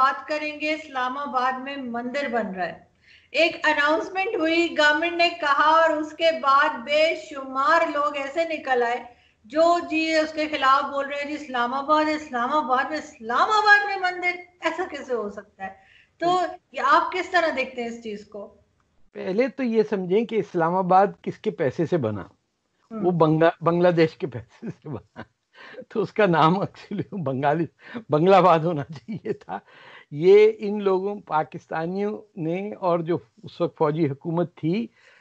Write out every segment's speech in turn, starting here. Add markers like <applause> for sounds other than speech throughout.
बात करेंगे इस्लामाबाद में मंदिर बन रहा है एक अनाउंसमेंट हुई गवर्नमेंट ने कहा और उसके बाद बेशुमार लोग ऐसे निकल आए जो जी उसके खिलाफ बोल रहे हैं जी इस्लामाबाद इस्लामाबाद में इस्लामाबाद में मंदिर ऐसा कैसे हो सकता है तो ये आप किस तरह देखते हैं इस चीज को पहले तो ये समझें कि इस्लामाबाद किसके पैसे से बना वो हम्म। बंगा बांग्लादेश के पैसे से बना तो उसका नाम एक्चुअली <laughs> बंगाली बंगलाबाद होना चाहिए था ये इन लोगों पाकिस्तानियों ने और जो उस वक्त फौजी हुकूमत थी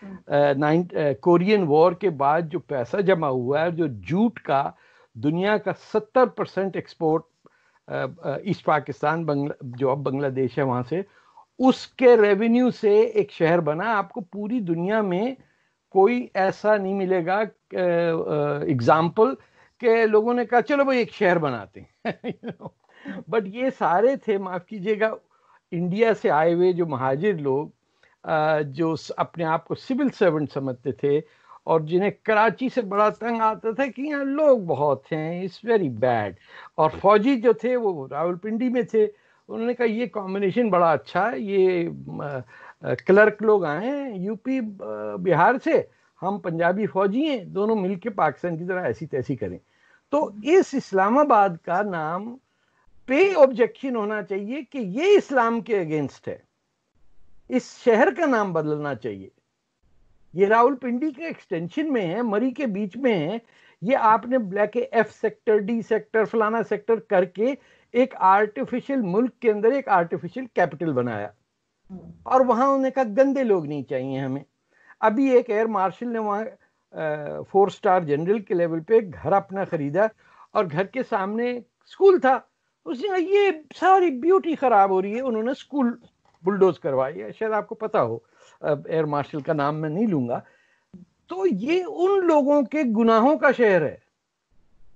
हम्म। नाइन कोरियन वॉर के बाद जो पैसा जमा हुआ है जो जूट का दुनिया का सत्तर percent export East Pakistan Bangla जो अब बांग्लादेश है वहाँ से उसके रेवेन्यू से एक शहर बना आपको पूरी दुनिया में कोई ऐसा नहीं मिलेगा एग्जाम्पल uh, कि लोगों ने कहा चलो भाई एक शहर बनाते हैं बट <laughs> ये सारे थे माफ़ कीजिएगा इंडिया से आए हुए जो महाजिर लोग जो अपने आप को सिविल सर्वेंट समझते थे और जिन्हें कराची से बड़ा तंग आता था कि यहाँ लोग बहुत हैं इट्स वेरी बैड और फौजी जो थे वो रावलपिंडी में थे उन्होंने कहा ये कॉम्बिनेशन बड़ा अच्छा है ये क्लर्क लोग आए हैं यूपी बिहार से हम पंजाबी फौजी हैं दोनों मिलके पाकिस्तान की तरह ऐसी तैसी करें तो हम्म। इस इस्लामाबाद का नाम पे ऑब्जेक्शन होना चाहिए कि ये इस्लाम के अगेंस्ट है इस शहर का नाम बदलना चाहिए ये पिंडी के एक्सटेंशन में है मरी के बीच में है ये आपने black F sector D sector फलाना सेक्टर करके एक आर्टिफिशियल मुल्क के अंदर एक आर्टिफिशियल कैपिटल बनाया हम्म। और वहां उन्होंने कहा गंदे लोग नहीं चाहिए हमें अभी एक एयर मार्शल ने वहां फोर स्टार जनरल के लेवल पे घर अपना खरीदा और घर के सामने स्कूल था उसने कहा ये सारी ब्यूटी खराब हो रही है उन्होंने स्कूल बुलडोज करवाई है शायद आपको पता हो एयर मार्शल का नाम मैं नहीं लूंगा तो ये उन लोगों के गुनाहों का शहर है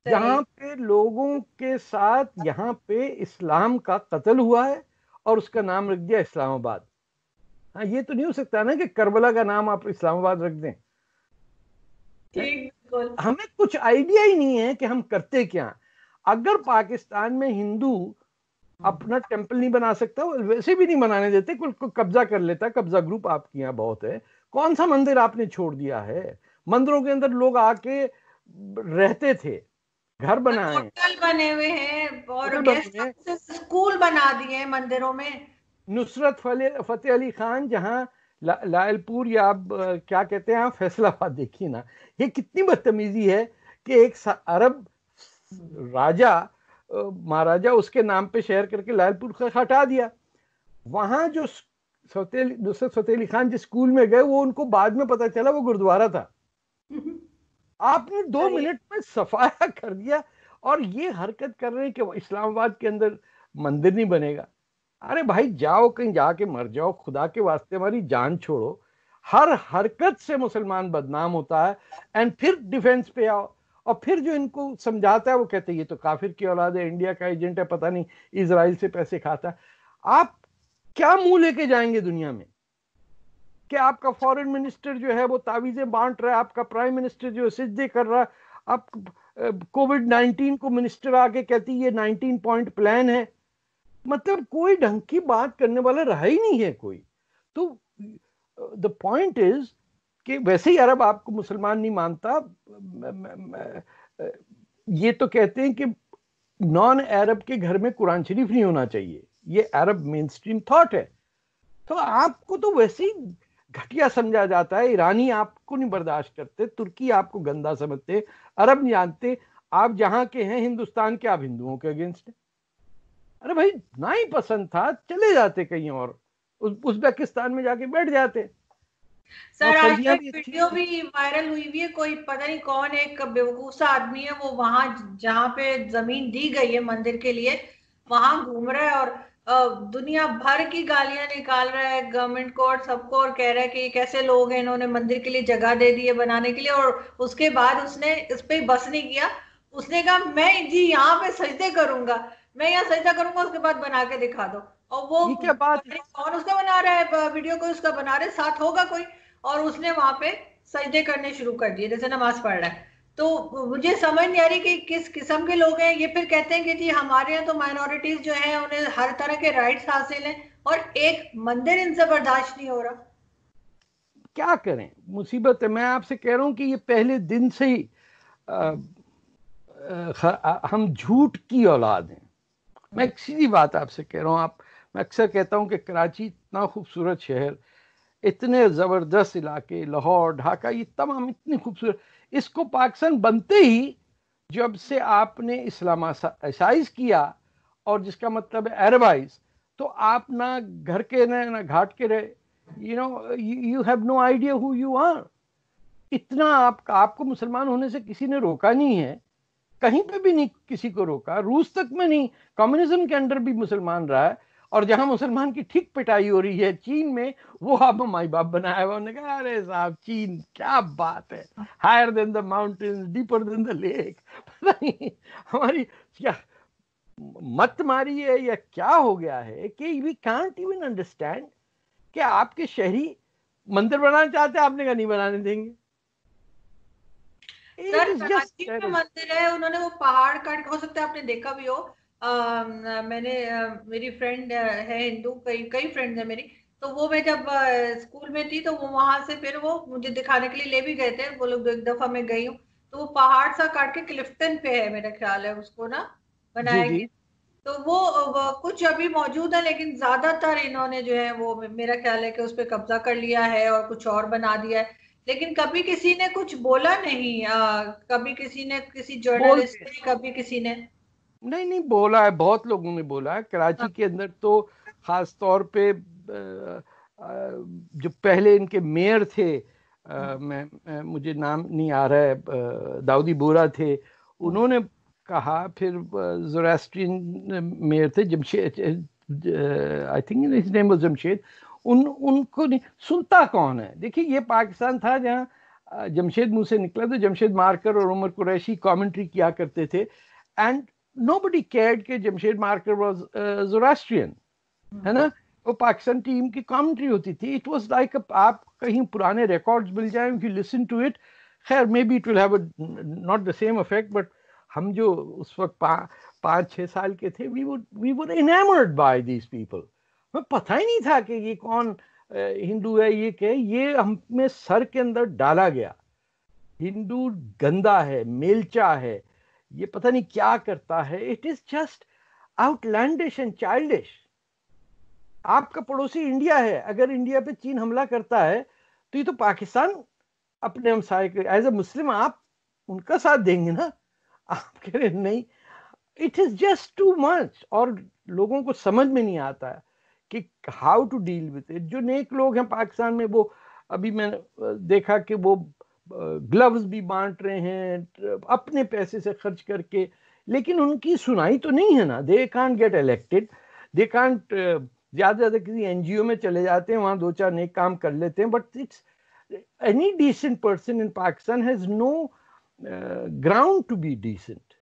यहाँ पे लोगों के साथ यहाँ पे इस्लाम का कत्ल हुआ है और उसका नाम रख दिया इस्लामाबाद हाँ ये तो नहीं हो सकता ना कि करबला का नाम आप इस्लामाबाद रख दें हमें कुछ आइडिया ही नहीं है कि हम करते क्या अगर पाकिस्तान में हिंदू अपना टेम्पल नहीं बना सकता वैसे भी नहीं बनाने देते कब्जा कर लेता कब्जा ग्रुप आपके यहाँ बहुत है कौन सा मंदिर आपने छोड़ दिया है मंदिरों के अंदर लोग आके रहते थे घर हाँ, बनाए बने हुए हैं और स्कूल बना दिए मंदिरों में नुसरत फतेह अली खान जहाँ लायलपुर या आप क्या कहते हैं <laughs> फैसलाबाद देखिए ना ये कितनी बदतमीजी है कि एक अरब राजा महाराजा उसके नाम पे शहर करके लायलपुर का हटा दिया वहां जो सौतेली नुसरत सौतेली खान जिस स्कूल में गए वो उनको बाद में पता चला वो गुरुद्वारा था <laughs> आपने दो मिनट में सफाया कर दिया और ये हरकत कर रहे हैं कि इस्लामाबाद के अंदर मंदिर नहीं बनेगा अरे भाई जाओ कहीं जाके मर जाओ खुदा के वास्ते हमारी जान छोड़ो हर हरकत से मुसलमान बदनाम होता है एंड फिर डिफेंस पे आओ और फिर जो इनको समझाता है वो कहते हैं ये तो काफिर की औलाद है इंडिया का एजेंट है पता नहीं इसराइल से पैसे खाता है आप क्या मुंह लेके जाएंगे दुनिया में कि आपका फॉरेन मिनिस्टर जो है वो तावीज़ें बांट रहा है आपका प्राइम मिनिस्टर जो है सिद्धे कर रहा है आप कोविड नाइनटीन को मिनिस्टर आके कहती है ये नाइनटीन पॉइंट प्लान है मतलब कोई ढंग की बात करने वाला रहा ही नहीं है कोई तो द पॉइंट इज कि वैसे ही अरब आपको मुसलमान नहीं मानता ये तो कहते हैं कि नॉन अरब के घर में कुरान शरीफ नहीं होना चाहिए ये अरब मेन स्ट्रीम थाट है तो आपको तो वैसे ही घटिया समझा जाता है ईरानी आपको नहीं बर्दाश्त करते तुर्की आपको गंदा समझते अरब नहीं जानते आप जहाँ के हैं हिंदुस्तान के आप हिंदुओं के अगेंस्ट हैं अरे भाई ना ही पसंद था चले जाते कहीं और उज्बेकिस्तान में जाके बैठ जाते सर आज एक वीडियो भी वायरल हुई हुई है कोई पता नहीं कौन एक बेवकूफ सा आदमी है वो वहां जहाँ पे जमीन दी गई है मंदिर के लिए वहां घूम रहा है और दुनिया भर की गालियां निकाल रहा है गवर्नमेंट को और सबको और कह रहा है कि कैसे लोग हैं इन्होंने मंदिर के लिए जगह दे दी है बनाने के लिए और उसके बाद उसने इस पर बस नहीं किया उसने कहा मैं जी यहाँ पे सजदे करूंगा मैं यहाँ सजदा करूंगा उसके बाद बना के दिखा दो और वो क्या कौन उसका बना रहा है वीडियो को उसका बना रहे साथ होगा कोई और उसने वहां पे सजदे करने शुरू कर दिए जैसे नमाज पढ़ रहा है तो मुझे समझ नहीं आ रही कि किस किस्म के लोग हैं ये फिर कहते हैं कि जी हमारे यहाँ तो माइनॉरिटीज जो है उन्हें हर तरह के राइट्स हासिल हैं और एक मंदिर इनसे बर्दाश्त नहीं हो रहा क्या करें मुसीबत है मैं आपसे कह रहा हूँ कि ये पहले दिन से ही आ, आ, हम झूठ की औलाद हैं मैं एक सीधी बात आपसे कह रहा हूँ आप मैं अक्सर कहता हूँ कि कराची इतना खूबसूरत शहर इतने ज़बरदस्त इलाके लाहौर ढाका ये तमाम इतनी खूबसूरत इसको पाकिस्तान बनते ही जब से आपने इस्लामाइज किया और जिसका मतलब है अरबाइज तो आप ना घर के रहे ना घाट के रहे you know you have no idea who you are इतना आपका आपको मुसलमान होने से किसी ने रोका नहीं है कहीं पे भी नहीं किसी को रोका रूस तक में नहीं कम्युनिज्म के अंडर भी मुसलमान रहा है और जहां मुसलमान की ठीक पिटाई हो रही है चीन में वो आप माई बाप बनाया हुआ उन्होंने कहा अरे साहब चीन क्या बात है higher than the mountain deeper than the lake पता नहीं हमारी क्या मत मारी है या क्या हो गया है कि वी कांट इवन अंडरस्टैंड कि आपके शहरी मंदिर बनाना चाहते हैं आपने कहा नहीं बनाने देंगे सर मंदिर है उन्होंने वो पहाड़ काट हो सकता है आपने देखा भी हो आ, मैंने आ, मेरी फ्रेंड है हिंदू कई कई फ्रेंड है मेरी तो वो मैं जब स्कूल में थी तो वो वहां से फिर वो मुझे दिखाने के लिए ले भी गए थे वो लोग एक दफा मैं गई हूँ तो वो पहाड़ सा काट के क्लिफ्टन पे है मेरा ख्याल है उसको ना बनाया गया तो वो, वो कुछ अभी मौजूद है लेकिन ज्यादातर इन्होंने जो है वो मेरा ख्याल है कि उस पर कब्जा कर लिया है और कुछ और बना दिया है लेकिन कभी किसी ने कुछ बोला नहीं आ, कभी किसी ने किसी जर्नलिस्ट ने कभी किसी ने नहीं नहीं बोला है बहुत लोगों ने बोला है कराची हाँ। के अंदर तो खास तौर पे जो पहले इनके मेयर थे आ, हाँ। मैं मुझे नाम नहीं आ रहा है दाऊदी बोरा थे उन्होंने कहा फिर जोरास्ट्रीन मेयर थे Jamshed I think name Jamshed उन उनको सुनता कौन है देखिए ये पाकिस्तान था जहाँ जमशेद मुँह से निकला था तो जमशेद मार्कर और उमर कुरैशी कमेंट्री किया करते थे एंड नो बडी केयर्ड के जमशेद मार्कर वॉज जोराष्ट्रियन है ना वो पाकिस्तान टीम की कमेंट्री होती थी इट वॉज लाइक आप कहीं पुराने रिकॉर्ड्स मिल जाए यू लिसन टू इट खैर maybe it will have not the same effect but हम जो उस वक्त पा, पाँच छः साल के थे we would we would enamoured by these people मैं पता ही नहीं था कि ये कौन हिंदू है ये क्या ये हम में सर के अंदर डाला गया हिंदू गंदा है मेलचा है ये पता नहीं क्या करता है it is just outlandish and childish आपका पड़ोसी इंडिया है अगर इंडिया पे चीन हमला करता है तो ये तो पाकिस्तान अपने हम एज ए मुस्लिम आप उनका साथ देंगे ना आप कह रहे नहीं it is just too much और लोगों को समझ में नहीं आता है कि how to deal with it जो नेक लोग हैं पाकिस्तान में वो अभी मैंने देखा कि वो ग्लव्स भी बांट रहे हैं अपने पैसे से खर्च करके लेकिन उनकी सुनाई तो नहीं है ना they can't get elected they can't ज़्यादा ज़्यादा किसी एन में चले जाते हैं वहाँ दो चार नेक काम कर लेते हैं but it's any decent person in Pakistan has no ground to be decent